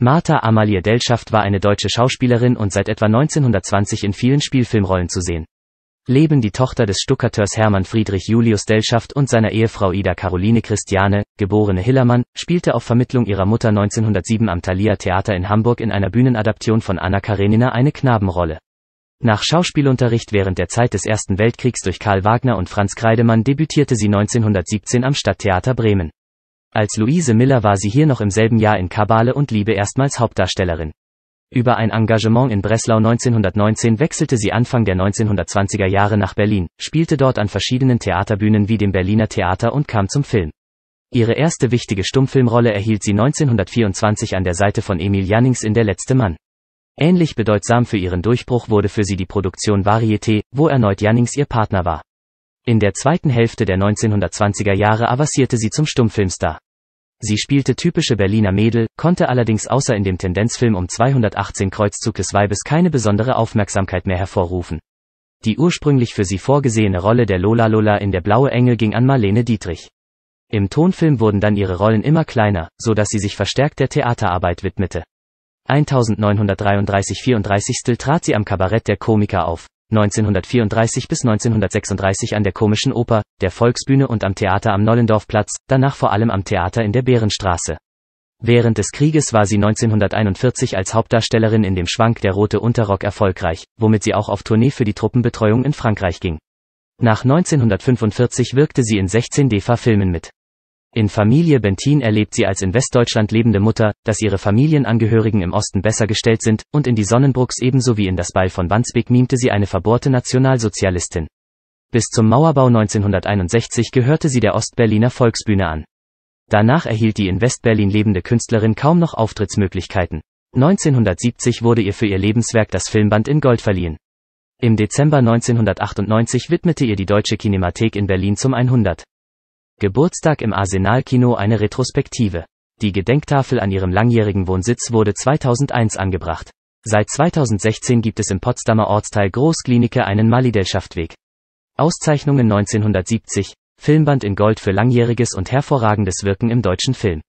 Martha Amalie Delschaft war eine deutsche Schauspielerin und seit etwa 1920 in vielen Spielfilmrollen zu sehen. Leben die Tochter des Stuckateurs Hermann Friedrich Julius Delschaft und seiner Ehefrau Ida Caroline Christiane, geborene Hillermann, spielte auf Vermittlung ihrer Mutter 1907 am Thalia Theater in Hamburg in einer Bühnenadaption von Anna Karenina eine Knabenrolle. Nach Schauspielunterricht während der Zeit des Ersten Weltkriegs durch Karl Wagner und Franz Kreidemann debütierte sie 1917 am Stadttheater Bremen. Als Luise Miller war sie hier noch im selben Jahr in Kabale und Liebe erstmals Hauptdarstellerin. Über ein Engagement in Breslau 1919 wechselte sie Anfang der 1920er Jahre nach Berlin, spielte dort an verschiedenen Theaterbühnen wie dem Berliner Theater und kam zum Film. Ihre erste wichtige Stummfilmrolle erhielt sie 1924 an der Seite von Emil Jannings in Der letzte Mann. Ähnlich bedeutsam für ihren Durchbruch wurde für sie die Produktion Varieté, wo erneut Jannings ihr Partner war. In der zweiten Hälfte der 1920er Jahre avancierte sie zum Stummfilmstar. Sie spielte typische Berliner Mädel, konnte allerdings außer in dem Tendenzfilm um 218 Kreuzzug des Weibes keine besondere Aufmerksamkeit mehr hervorrufen. Die ursprünglich für sie vorgesehene Rolle der Lola Lola in Der blaue Engel ging an Marlene Dietrich. Im Tonfilm wurden dann ihre Rollen immer kleiner, so dass sie sich verstärkt der Theaterarbeit widmete. 1933-34 trat sie am Kabarett der Komiker auf. 1934 bis 1936 an der Komischen Oper, der Volksbühne und am Theater am Nollendorfplatz, danach vor allem am Theater in der Bärenstraße. Während des Krieges war sie 1941 als Hauptdarstellerin in dem Schwank der Rote Unterrock erfolgreich, womit sie auch auf Tournee für die Truppenbetreuung in Frankreich ging. Nach 1945 wirkte sie in 16 DEFA-Filmen mit. In Familie Bentin erlebt sie als in Westdeutschland lebende Mutter, dass ihre Familienangehörigen im Osten besser gestellt sind, und in die Sonnenbrucks ebenso wie in das Ball von Wandsbek mimte sie eine verbohrte Nationalsozialistin. Bis zum Mauerbau 1961 gehörte sie der Ostberliner Volksbühne an. Danach erhielt die in Westberlin lebende Künstlerin kaum noch Auftrittsmöglichkeiten. 1970 wurde ihr für ihr Lebenswerk das Filmband in Gold verliehen. Im Dezember 1998 widmete ihr die Deutsche Kinemathek in Berlin zum 100. Geburtstag im Arsenalkino eine Retrospektive. Die Gedenktafel an ihrem langjährigen Wohnsitz wurde 2001 angebracht. Seit 2016 gibt es im Potsdamer Ortsteil Großklinike einen Malidelschaftweg. Auszeichnungen 1970, Filmband in Gold für langjähriges und hervorragendes Wirken im deutschen Film.